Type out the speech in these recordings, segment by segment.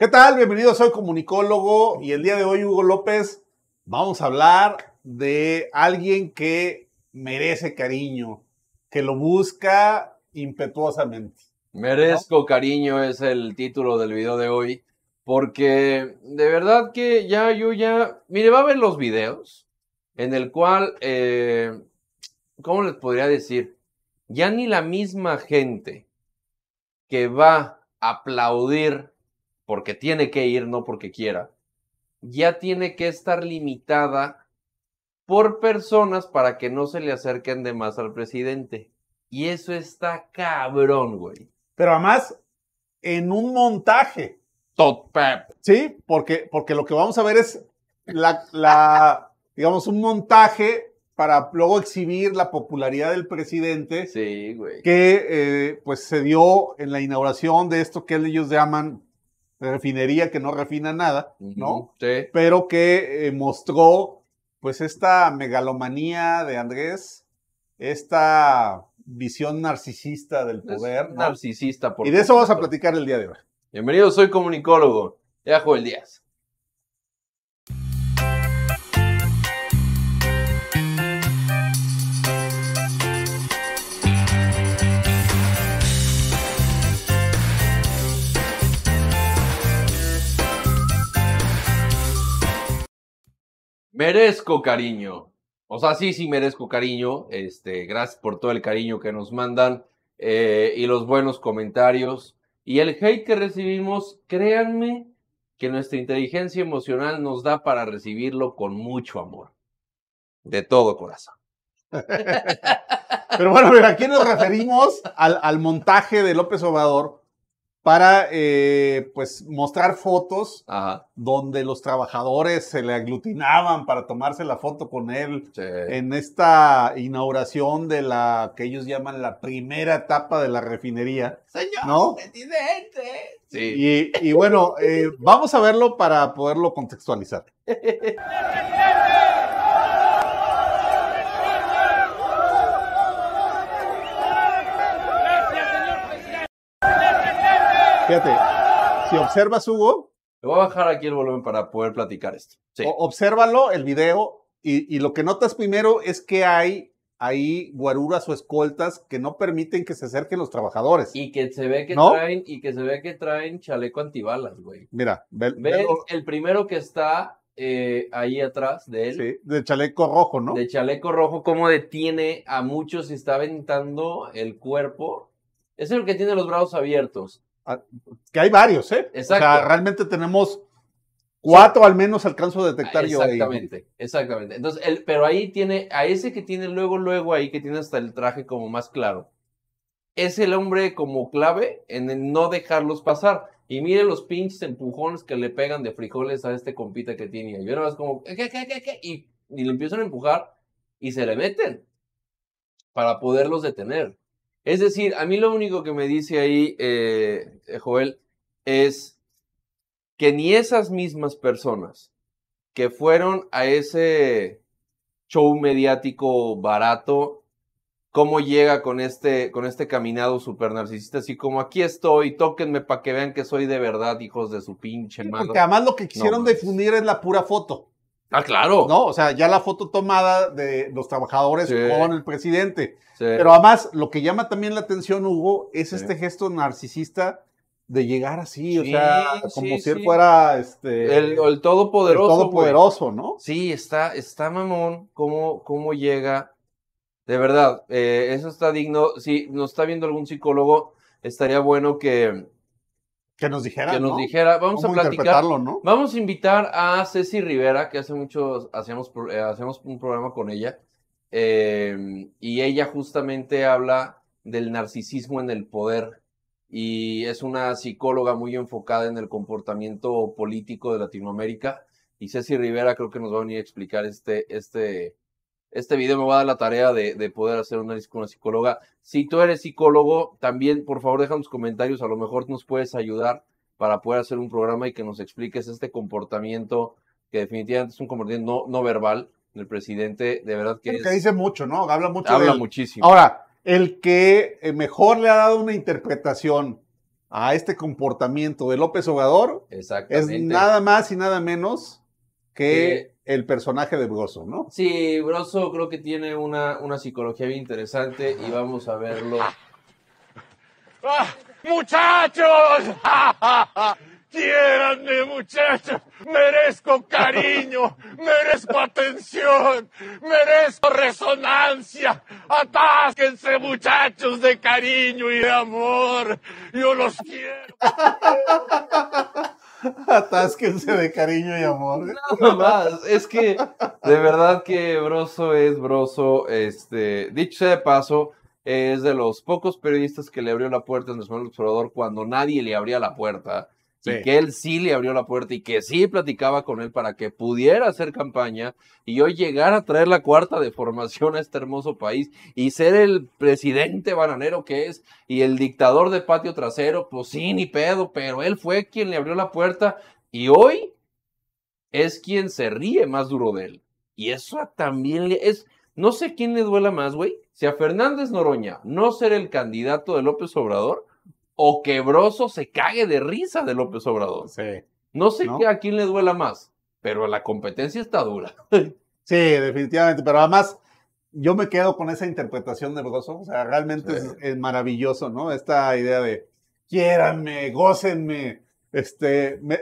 ¿Qué tal? Bienvenido, soy comunicólogo y el día de hoy, Hugo López, vamos a hablar de alguien que merece cariño, que lo busca impetuosamente. Merezco cariño es el título del video de hoy, porque de verdad que ya yo ya, mire, va a ver los videos en el cual, eh, ¿cómo les podría decir? Ya ni la misma gente que va a aplaudir porque tiene que ir, no porque quiera, ya tiene que estar limitada por personas para que no se le acerquen de más al presidente. Y eso está cabrón, güey. Pero además, en un montaje. Tot Sí, porque, porque lo que vamos a ver es la, digamos, un montaje para luego exhibir la popularidad del presidente. Sí, güey. Que eh, pues se dio en la inauguración de esto que ellos llaman refinería que no refina nada, ¿no? Pero que eh, mostró pues esta megalomanía de Andrés, esta visión narcisista del poder. Narcisista, por Y de eso vamos a platicar el día de hoy. Bienvenido, soy comunicólogo. Ya Díaz. Merezco cariño. O sea, sí, sí merezco cariño. Este, gracias por todo el cariño que nos mandan eh, y los buenos comentarios. Y el hate que recibimos, créanme que nuestra inteligencia emocional nos da para recibirlo con mucho amor. De todo corazón. Pero bueno, ¿a quién nos referimos al, al montaje de López Obrador para eh, pues mostrar fotos donde los trabajadores se le aglutinaban para tomarse la foto con él en esta inauguración de la que ellos llaman la primera etapa de la refinería. Señor presidente. Sí. Y, bueno, eh, vamos a verlo para poderlo contextualizar. Fíjate, si observas, Hugo. Le voy a bajar aquí el volumen para poder platicar esto. Obsérvalo, el video, y, lo que notas primero es que hay ahí guaruras o escoltas que no permiten que se acerquen los trabajadores. Y que se ve que traen, y que se que traen chaleco antibalas, güey. Mira, ve, el, primero que está eh, ahí atrás de él. Sí, de chaleco rojo, ¿no? De chaleco rojo, cómo detiene a muchos y está aventando el cuerpo. es el que tiene los brazos abiertos que hay varios, ¿eh? O sea, realmente tenemos cuatro al menos alcanzo a detectar exactamente, yo. Exactamente, exactamente. Entonces, pero ahí tiene, a ese que tiene luego, luego ahí, que tiene hasta el traje como más claro, es el hombre como clave en no dejarlos pasar. Y mire los pinches empujones que le pegan de frijoles a este compita que tiene. Y yo nada como, ¿qué, qué, qué, qué? Y, y le empiezan a empujar y se le meten para poderlos detener. Es decir, a mí lo único que me dice ahí, eh, eh, Joel, es que ni esas mismas personas que fueron a ese show mediático barato, cómo llega con este, con este caminado super narcisista, así como aquí estoy, tóquenme para que vean que soy de verdad, hijos de su pinche madre. Porque además lo que quisieron difundir es la pura foto. Ah, claro. No, o sea, ya la foto tomada de los trabajadores con el presidente. Pero además, lo que llama también la atención, Hugo, es este gesto narcisista de llegar así, o sea, como si él fuera este el, todopoderoso. El todopoderoso, ¿no? Sí, está, está mamón, cómo, cómo llega. De verdad, eh, eso está digno. Si nos está viendo algún psicólogo, estaría bueno que, que nos dijera. Que nos dijera. Vamos a platicarlo ¿no? Vamos a invitar a Ceci Rivera, que hace mucho hacíamos, eh, hacemos un programa con ella. Eh, y ella justamente habla del narcisismo en el poder. Y es una psicóloga muy enfocada en el comportamiento político de Latinoamérica. Y Ceci Rivera creo que nos va a venir a explicar este, este, este video me va a dar la tarea de, poder hacer un análisis con una psicóloga. Si tú eres psicólogo, también por favor deja unos comentarios, a lo mejor nos puedes ayudar para poder hacer un programa y que nos expliques este comportamiento que definitivamente es un comportamiento no, verbal del presidente, de verdad que... Es, que dice mucho, ¿no? Habla mucho. Habla muchísimo. Ahora, el que eh, mejor le ha dado una interpretación a este comportamiento de López Obrador es nada más y nada menos que el personaje de Broso, ¿no? Sí, Broso creo que tiene una, una psicología bien interesante y vamos a verlo. ¡Ah, muchachos! ¡Merezco cariño! ¡Merezco atención! ¡Merezco resonancia! ¡Atásquense, muchachos, de cariño y de amor! ¡Yo los quiero! Atásquense de cariño y amor. Nada más. Es que de verdad que Broso es Broso. Este, dicho sea de paso, es de los pocos periodistas que le abrió la puerta el Andrés del Observador cuando nadie le abría la puerta y que él sí le abrió la puerta y que sí platicaba con él para que pudiera hacer campaña y hoy llegar a traer la cuarta de formación a este hermoso país y ser el presidente bananero que es y el dictador de patio trasero, pues sí, ni pedo, pero él fue quien le abrió la puerta y hoy es quien se ríe más duro de él. Y eso también le es, no sé quién le duela más, güey, si a Fernández Noroña no ser el candidato de López Obrador o quebroso se cague de risa de López Obrador. Sí. No sé a quién le duela más, pero la competencia está dura. Sí, definitivamente, pero además yo me quedo con esa interpretación de Broso, o sea, realmente es, maravilloso, ¿no? Esta idea de quiéranme, gócenme, este, me,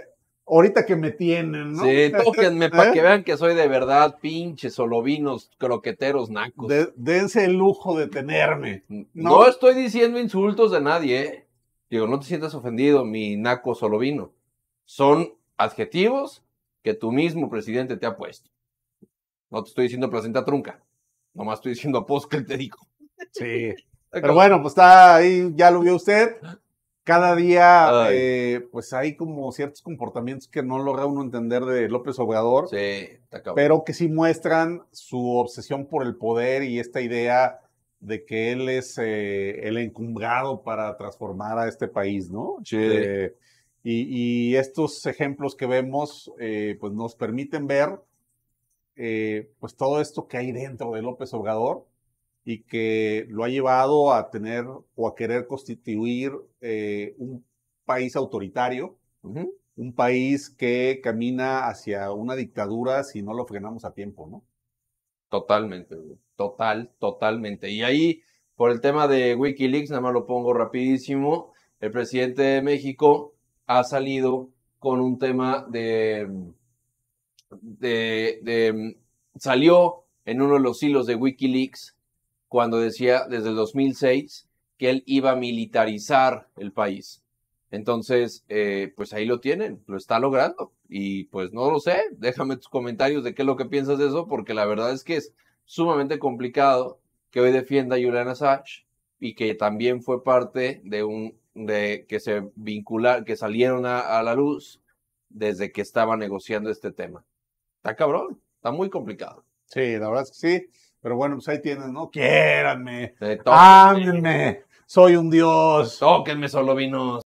ahorita que me tienen, ¿no? Sí, tóquenme para ¿Eh? que vean que soy de verdad pinches solovinos, croqueteros, nacos. dense el lujo de tenerme. no estoy diciendo insultos de nadie, ¿eh? Digo, no te sientas ofendido, mi naco solo vino. Son adjetivos que tú mismo presidente te ha puesto. No te estoy diciendo placenta trunca. Nomás estoy diciendo post que te digo. Sí. Pero bueno, pues está ahí, ya lo vio usted. Cada día, eh, pues hay como ciertos comportamientos que no logra uno entender de López Obrador. Sí, pero que sí muestran su obsesión por el poder y esta idea de que él es eh, el encumbrado para transformar a este país, ¿no? Sí. Eh, y, estos ejemplos que vemos, eh, pues nos permiten ver, pues todo esto que hay dentro de López Obrador y que lo ha llevado a tener o a querer constituir un país autoritario, un país que camina hacia una dictadura si no lo frenamos a tiempo, ¿no? Totalmente, Total, totalmente. Y ahí, por el tema de Wikileaks, nada más lo pongo rapidísimo, el presidente de México ha salido con un tema de, de, de salió en uno de los hilos de Wikileaks cuando decía desde el 2006 que él iba a militarizar el país. Entonces, eh, pues ahí lo tienen, lo está logrando. Y pues no lo sé, déjame tus comentarios de qué es lo que piensas de eso, porque la verdad es que es sumamente complicado que hoy defienda a Julian y que también fue parte de un, de que se vincular, que salieron a, la luz desde que estaba negociando este tema. Está cabrón, está muy complicado. Sí, la verdad es que sí. Pero bueno, pues ahí tienen, ¿no? Quiéranme, ámenme, soy un dios. Tóquenme solo vinos.